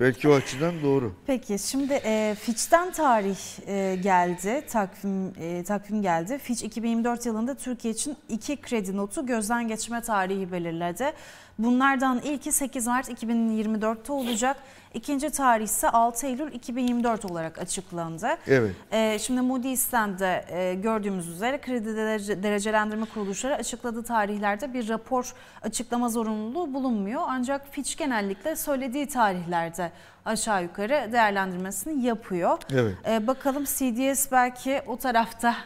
belki o açıdan doğru. Peki şimdi e, Fitch'ten tarih e, geldi, takvim e, takvim geldi. Fitch 2024 yılında Türkiye için iki kredi notu gözden geçme tarihi belirledi. Bunlardan ilki 8 Mart 2024'te olacak. İkinci tarih ise 6 Eylül 2024 olarak açıklandı. Evet. E, şimdi Moody's'ten de e, gördüğümüz üzere kredi derecelendirme kuruluşları açıkladığı tarihlerde bir rapor açıklama zorunluluğu bulunmuyor. Ancak Fitch genellikle söylediği tarihlerde aşağı yukarı değerlendirmesini yapıyor. Evet. Ee, bakalım CDS belki o tarafta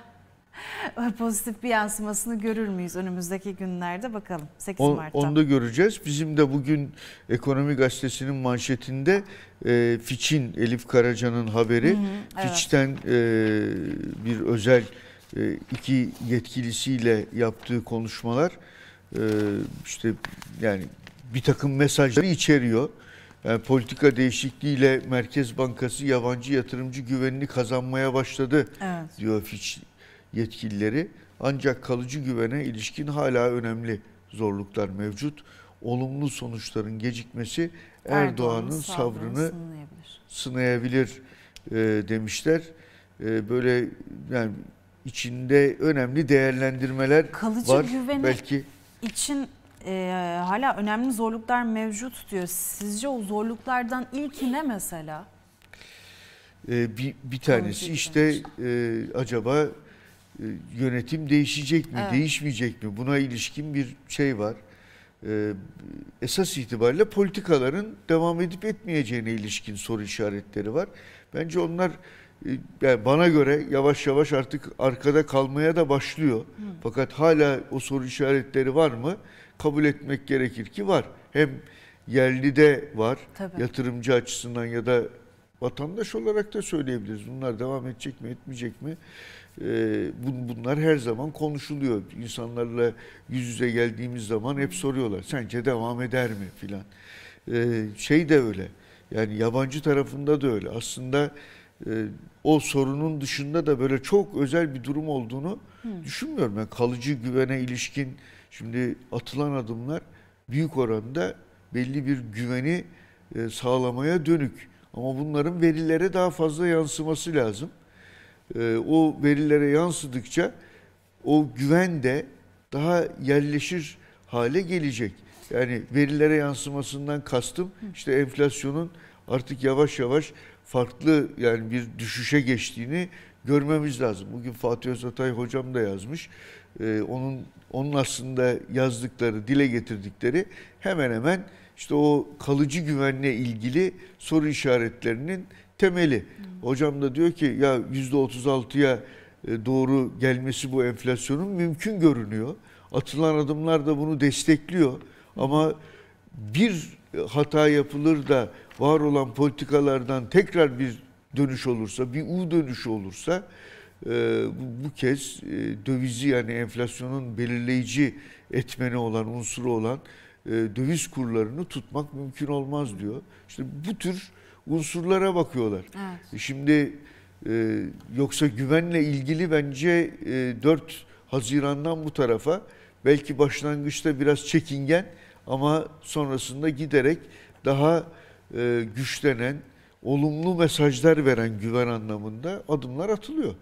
pozitif bir yansımasını görür müyüz önümüzdeki günlerde bakalım 8 o, Mart'ta. Onu da göreceğiz. Bizim de bugün Ekonomi Gazetesi'nin manşetinde e, Fitch'in Elif Karaca'nın haberi evet. Fitch'ten e, bir özel e, iki yetkilisiyle yaptığı konuşmalar e, işte yani bir takım mesajları içeriyor. E, politika değişikliğiyle Merkez Bankası yabancı yatırımcı güvenini kazanmaya başladı evet. diyor Fitch yetkilileri. Ancak kalıcı güvene ilişkin hala önemli zorluklar mevcut. Olumlu sonuçların gecikmesi Erdoğan'ın Erdoğan sabrını sınayabilir, sınayabilir e, demişler. E, böyle yani içinde önemli değerlendirmeler kalıcı var. Kalıcı güveni belki için e, hala önemli zorluklar mevcut diyor. Sizce o zorluklardan ilki ne mesela? E, bir, bir tanesi işte e, acaba e, yönetim değişecek mi, evet. değişmeyecek mi? Buna ilişkin bir şey var. E, esas itibariyle politikaların devam edip etmeyeceğine ilişkin soru işaretleri var. Bence onlar e, yani bana göre yavaş yavaş artık arkada kalmaya da başlıyor. Hı. Fakat hala o soru işaretleri var mı? Kabul etmek gerekir ki var. Hem yerli de var Tabii. yatırımcı açısından ya da vatandaş olarak da söyleyebiliriz. Bunlar devam edecek mi etmeyecek mi? E, bunlar her zaman konuşuluyor. İnsanlarla yüz yüze geldiğimiz zaman hep soruyorlar. Sence devam eder mi filan. E, şey de öyle. Yani yabancı tarafında da öyle. Aslında ee, o sorunun dışında da böyle çok özel bir durum olduğunu Hı. düşünmüyorum. Yani kalıcı güvene ilişkin şimdi atılan adımlar büyük oranda belli bir güveni e, sağlamaya dönük. Ama bunların verilere daha fazla yansıması lazım. Ee, o verilere yansıdıkça o güven de daha yerleşir hale gelecek. Yani verilere yansımasından kastım işte enflasyonun artık yavaş yavaş farklı yani bir düşüşe geçtiğini görmemiz lazım. Bugün Fatih Özatay hocam da yazmış. Ee, onun onun aslında yazdıkları, dile getirdikleri hemen hemen işte o kalıcı güvenle ilgili soru işaretlerinin temeli. Hmm. Hocam da diyor ki ya %36'ya e, doğru gelmesi bu enflasyonun mümkün görünüyor. Atılan adımlar da bunu destekliyor. Hmm. Ama bir hata yapılır da var olan politikalardan tekrar bir dönüş olursa, bir U dönüşü olursa e, bu, kez e, dövizi yani enflasyonun belirleyici etmeni olan, unsuru olan e, döviz kurlarını tutmak mümkün olmaz diyor. İşte bu tür unsurlara bakıyorlar. Evet. Şimdi yoksa güvenle ilgili bence 4 Haziran'dan bu tarafa belki başlangıçta biraz çekingen ama sonrasında giderek daha e, güçlenen, olumlu mesajlar veren güven anlamında adımlar atılıyor.